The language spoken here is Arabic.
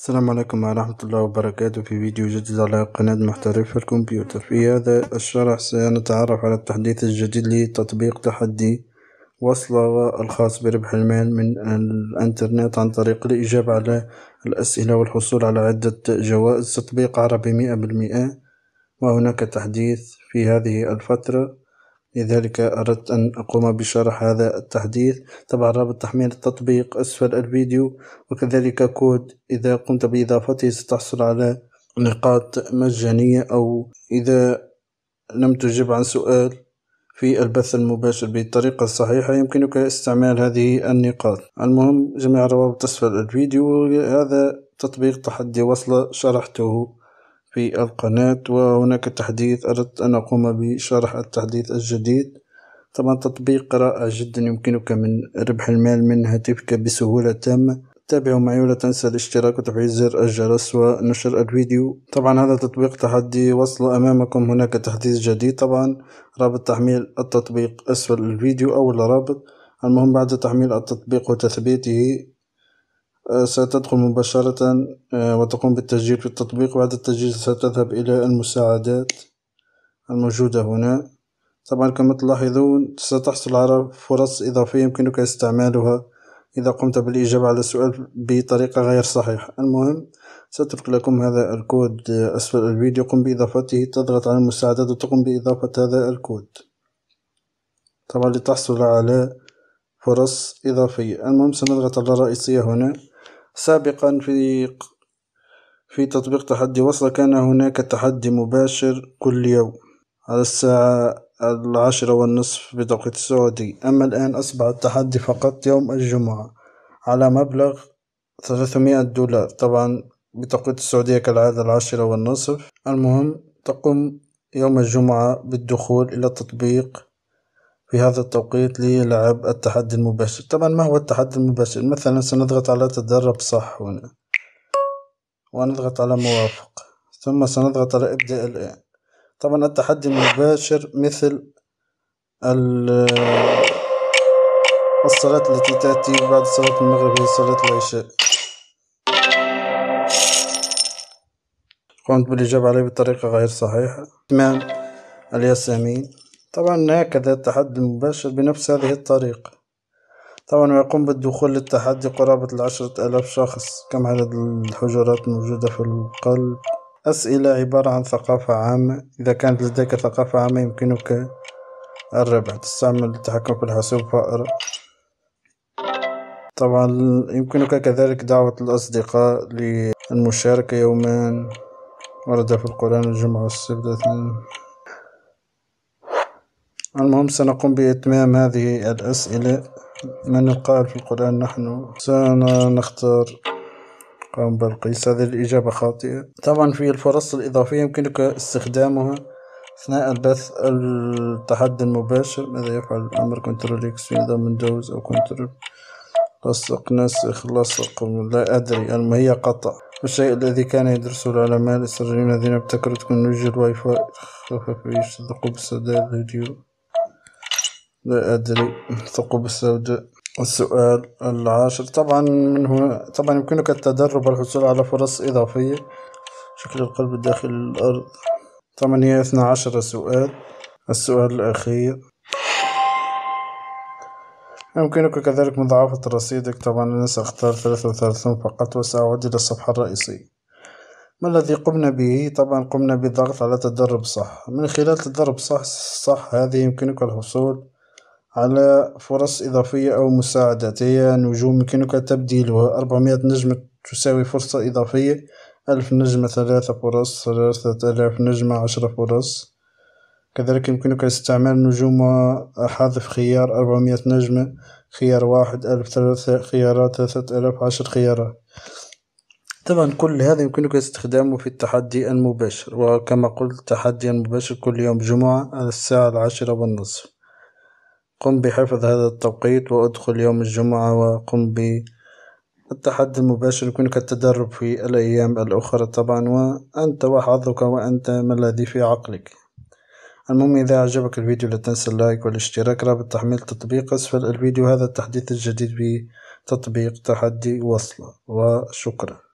السلام عليكم ورحمة الله وبركاته في فيديو جديد على قناة محترف الكمبيوتر في هذا الشرح سنتعرف على التحديث الجديد لتطبيق تحدي وصلة الخاص بربح المال من الانترنت عن طريق الإجابة على الأسئلة والحصول على عدة جوائز تطبيق عربي مئة بالمئة وهناك تحديث في هذه الفترة لذلك أردت أن أقوم بشرح هذا التحديث تبع رابط تحميل التطبيق أسفل الفيديو وكذلك كود إذا قمت بإضافته ستحصل على نقاط مجانية أو إذا لم تجب عن سؤال في البث المباشر بالطريقة الصحيحة يمكنك استعمال هذه النقاط المهم جميع الروابط أسفل الفيديو هذا تطبيق تحدي وصلة شرحته في القناة وهناك تحديث أردت أن أقوم بشرح التحديث الجديد طبعا تطبيق رائع جدا يمكنك من ربح المال من هاتفك بسهولة تامة تابعوا معي ولا تنسى الاشتراك وتفعيل زر الجرس ونشر الفيديو طبعا هذا تطبيق تحدي وصل أمامكم هناك تحديث جديد طبعا رابط تحميل التطبيق أسفل الفيديو أو الرابط المهم بعد تحميل التطبيق وتثبيته آه، ستدخل مباشرة آه، وتقوم بالتسجيل في التطبيق بعد التسجيل ستذهب إلى المساعدات الموجودة هنا طبعا كما تلاحظون ستحصل على فرص إضافية يمكنك استعمالها إذا قمت بالإجابة على السؤال بطريقة غير صحيحة المهم سأترك لكم هذا الكود آه، أسفل الفيديو قم بإضافته تضغط على المساعدات وتقوم بإضافة هذا الكود طبعا لتحصل على فرص إضافية المهم سنضغط على الرئيسية هنا سابقا في في تطبيق تحدي وصلة كان هناك تحدي مباشر كل يوم على الساعة العاشرة والنصف بتوقيت السعودي أما الآن أصبح التحدي فقط يوم الجمعة على مبلغ 300 دولار طبعا بتوقيت السعودية كالعادة العاشرة والنصف المهم تقوم يوم الجمعة بالدخول إلى التطبيق في هذا التوقيت للعب التحدي المباشر طبعا ما هو التحدي المباشر مثلا سنضغط على تدرب صح هنا ونضغط على موافق ثم سنضغط على ابدأ الآن طبعا التحدي المباشر مثل الصلاة التي تأتي بعد صلاة المغرب هي صلاة العشاء قمت بالإجابة عليه بطريقة غير صحيحة إتمام الياسمين طبعا هكذا التحدي المباشر بنفس هذه الطريقة طبعا يقوم بالدخول للتحدي قرابة العشرة آلاف شخص كم عدد الحجرات الموجودة في القلب أسئلة عبارة عن ثقافة عامة إذا كانت لديك ثقافة عامة يمكنك الربح تستعمل التحكم في الحاسوب فأر طبعا يمكنك كذلك دعوة الأصدقاء للمشاركة يومان ورد في القرآن الجمعة والسبت المهم سنقوم بإتمام هذه الأسئلة من القائل في القرآن نحن سنختار قام بلقيس هذه الإجابة خاطئة طبعا في الفرص الإضافية يمكنك استخدامها أثناء البث التحدي المباشر ماذا يفعل الأمر كنترول إكس في نظام ويندوز أو كنترول لصق نسخ لصق لا أدري المهم قطع الشيء الذي كان يدرسه العلماء الإسرائيليين الذين ابتكروا تكنولوجيا الواي فاي خفف يصدقوا بصدى الفيديو لا أدري الثقوب السوداء السؤال العاشر طبعا من هنا طبعا يمكنك التدرب والحصول على فرص إضافية شكل القلب داخل الأرض طبعا هي اثنا عشر سؤال السؤال الأخير يمكنك كذلك مضاعفة رصيدك طبعا أنا سأختار ثلاثة وثلاثون فقط وسأعود إلى الصفحة الرئيسية ما الذي قمنا به؟ طبعا قمنا بالضغط على تدرب صح من خلال تدرب صح صح هذه يمكنك الحصول على فرص إضافية أو مساعدات هي نجوم يمكنك تبديلها أربعمائة نجمة تساوي فرصة إضافية ألف نجمة ثلاثة فرص ثلاثة آلاف نجمة عشرة فرص كذلك يمكنك استعمال نجوم حذف خيار أربعمائة نجمة خيار واحد ألف ثلاثة خيارات ثلاثة آلاف عشر خيارات طبعا كل هذا يمكنك استخدامه في التحدي المباشر وكما قلت التحدي المباشر كل يوم جمعة على الساعة العاشرة والنصف قم بحفظ هذا التوقيت وادخل يوم الجمعة وقم بالتحدي المباشر يمكنك التدرب في الأيام الأخرى طبعا وأنت وحظك وأنت ما الذي في عقلك المهم إذا أعجبك الفيديو لا تنسى اللايك والاشتراك رابط تحميل تطبيق أسفل الفيديو هذا التحديث الجديد بتطبيق تحدي وصلة وشكرا